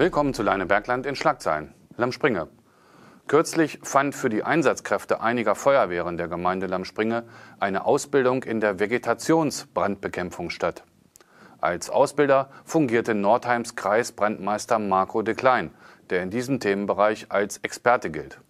Willkommen zu Leine Bergland in Schlagzeilen. Lammspringe. Kürzlich fand für die Einsatzkräfte einiger Feuerwehren der Gemeinde Lammspringe eine Ausbildung in der Vegetationsbrandbekämpfung statt. Als Ausbilder fungierte Nordheims Kreisbrandmeister Marco de Klein, der in diesem Themenbereich als Experte gilt.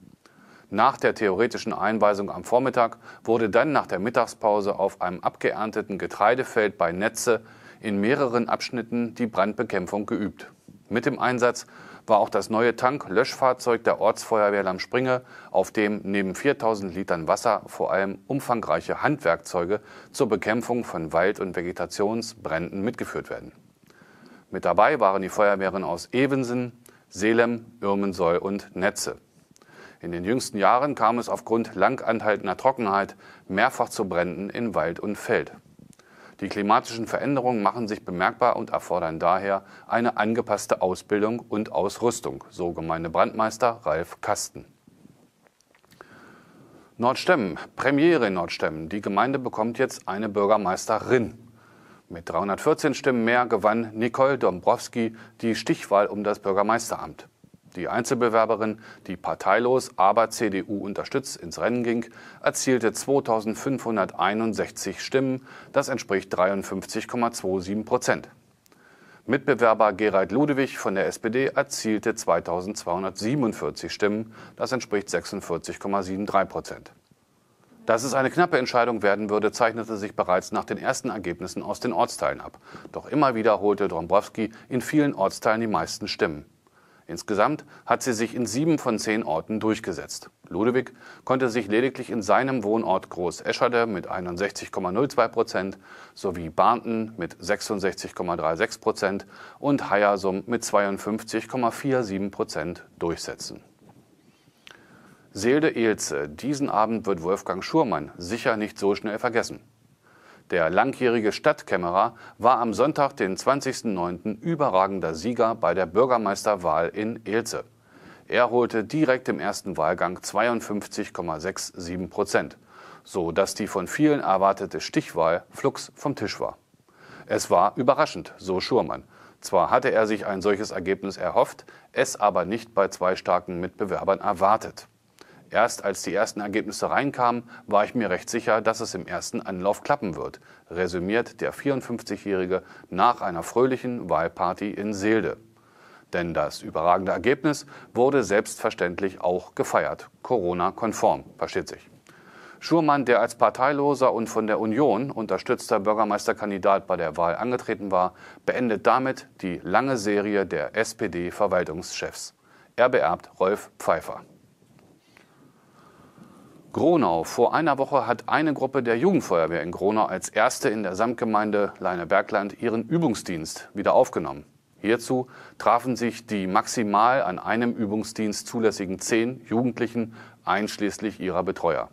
Nach der theoretischen Einweisung am Vormittag wurde dann nach der Mittagspause auf einem abgeernteten Getreidefeld bei Netze in mehreren Abschnitten die Brandbekämpfung geübt. Mit dem Einsatz war auch das neue Tanklöschfahrzeug der Ortsfeuerwehr Springe, auf dem neben 4000 Litern Wasser vor allem umfangreiche Handwerkzeuge zur Bekämpfung von Wald- und Vegetationsbränden mitgeführt werden. Mit dabei waren die Feuerwehren aus Evensen, Selem, Irmensoll und Netze. In den jüngsten Jahren kam es aufgrund langanhaltender Trockenheit mehrfach zu Bränden in Wald und Feld. Die klimatischen Veränderungen machen sich bemerkbar und erfordern daher eine angepasste Ausbildung und Ausrüstung, so Gemeindebrandmeister Ralf Kasten. Nordstemmen, Premiere Nordstemmen. Die Gemeinde bekommt jetzt eine Bürgermeisterin. Mit 314 Stimmen mehr gewann Nicole Dombrowski die Stichwahl um das Bürgermeisteramt. Die Einzelbewerberin, die parteilos, aber CDU unterstützt ins Rennen ging, erzielte 2561 Stimmen, das entspricht 53,27 Prozent. Mitbewerber Gerald Ludewig von der SPD erzielte 2247 Stimmen, das entspricht 46,73 Prozent. Dass es eine knappe Entscheidung werden würde, zeichnete sich bereits nach den ersten Ergebnissen aus den Ortsteilen ab. Doch immer wieder holte Dombrowski in vielen Ortsteilen die meisten Stimmen. Insgesamt hat sie sich in sieben von zehn Orten durchgesetzt. Ludewig konnte sich lediglich in seinem Wohnort groß Escherde mit 61,02 Prozent sowie Barnten mit 66,36 Prozent und Hayasum mit 52,47 Prozent durchsetzen. Seelde Elze, diesen Abend wird Wolfgang Schurmann sicher nicht so schnell vergessen. Der langjährige Stadtkämmerer war am Sonntag, den 20.09., überragender Sieger bei der Bürgermeisterwahl in Ilze. Er holte direkt im ersten Wahlgang 52,67 Prozent, so dass die von vielen erwartete Stichwahl flugs vom Tisch war. Es war überraschend, so Schurmann. Zwar hatte er sich ein solches Ergebnis erhofft, es aber nicht bei zwei starken Mitbewerbern erwartet. Erst als die ersten Ergebnisse reinkamen, war ich mir recht sicher, dass es im ersten Anlauf klappen wird, resümiert der 54-Jährige nach einer fröhlichen Wahlparty in Seelde. Denn das überragende Ergebnis wurde selbstverständlich auch gefeiert, Corona-konform, versteht sich. Schurmann, der als parteiloser und von der Union unterstützter Bürgermeisterkandidat bei der Wahl angetreten war, beendet damit die lange Serie der SPD-Verwaltungschefs. Er beerbt Rolf Pfeiffer. Gronau. Vor einer Woche hat eine Gruppe der Jugendfeuerwehr in Gronau als erste in der Samtgemeinde Leinebergland ihren Übungsdienst wieder aufgenommen. Hierzu trafen sich die maximal an einem Übungsdienst zulässigen zehn Jugendlichen einschließlich ihrer Betreuer.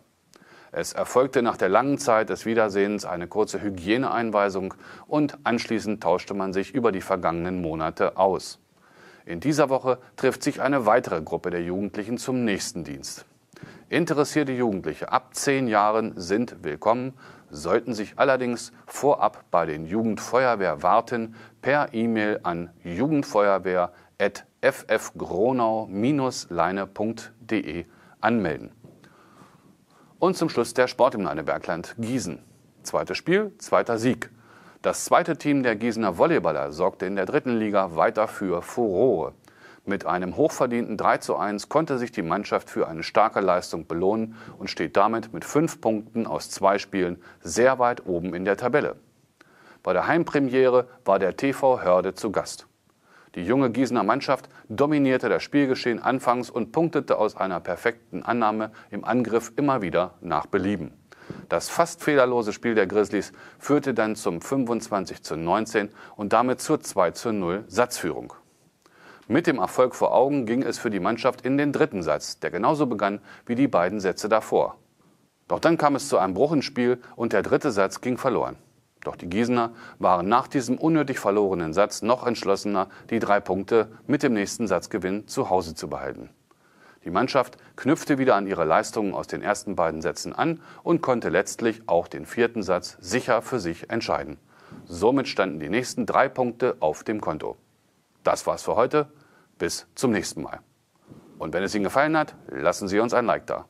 Es erfolgte nach der langen Zeit des Wiedersehens eine kurze Hygieneeinweisung und anschließend tauschte man sich über die vergangenen Monate aus. In dieser Woche trifft sich eine weitere Gruppe der Jugendlichen zum nächsten Dienst. Interessierte Jugendliche ab zehn Jahren sind willkommen, sollten sich allerdings vorab bei den Jugendfeuerwehr warten per E-Mail an jugendfeuerwehr.ffgronau-leine.de anmelden. Und zum Schluss der Sport im Leinebergland Gießen. Zweites Spiel, zweiter Sieg. Das zweite Team der Gießener Volleyballer sorgte in der dritten Liga weiter für Furore. Mit einem hochverdienten 3 zu 1 konnte sich die Mannschaft für eine starke Leistung belohnen und steht damit mit fünf Punkten aus zwei Spielen sehr weit oben in der Tabelle. Bei der Heimpremiere war der TV Hörde zu Gast. Die junge Gießener Mannschaft dominierte das Spielgeschehen anfangs und punktete aus einer perfekten Annahme im Angriff immer wieder nach Belieben. Das fast fehlerlose Spiel der Grizzlies führte dann zum 25 zu 19 und damit zur 2 zu 0 Satzführung. Mit dem Erfolg vor Augen ging es für die Mannschaft in den dritten Satz, der genauso begann wie die beiden Sätze davor. Doch dann kam es zu einem Bruch im Spiel und der dritte Satz ging verloren. Doch die Gießener waren nach diesem unnötig verlorenen Satz noch entschlossener, die drei Punkte mit dem nächsten Satzgewinn zu Hause zu behalten. Die Mannschaft knüpfte wieder an ihre Leistungen aus den ersten beiden Sätzen an und konnte letztlich auch den vierten Satz sicher für sich entscheiden. Somit standen die nächsten drei Punkte auf dem Konto. Das war's für heute. Bis zum nächsten Mal. Und wenn es Ihnen gefallen hat, lassen Sie uns ein Like da.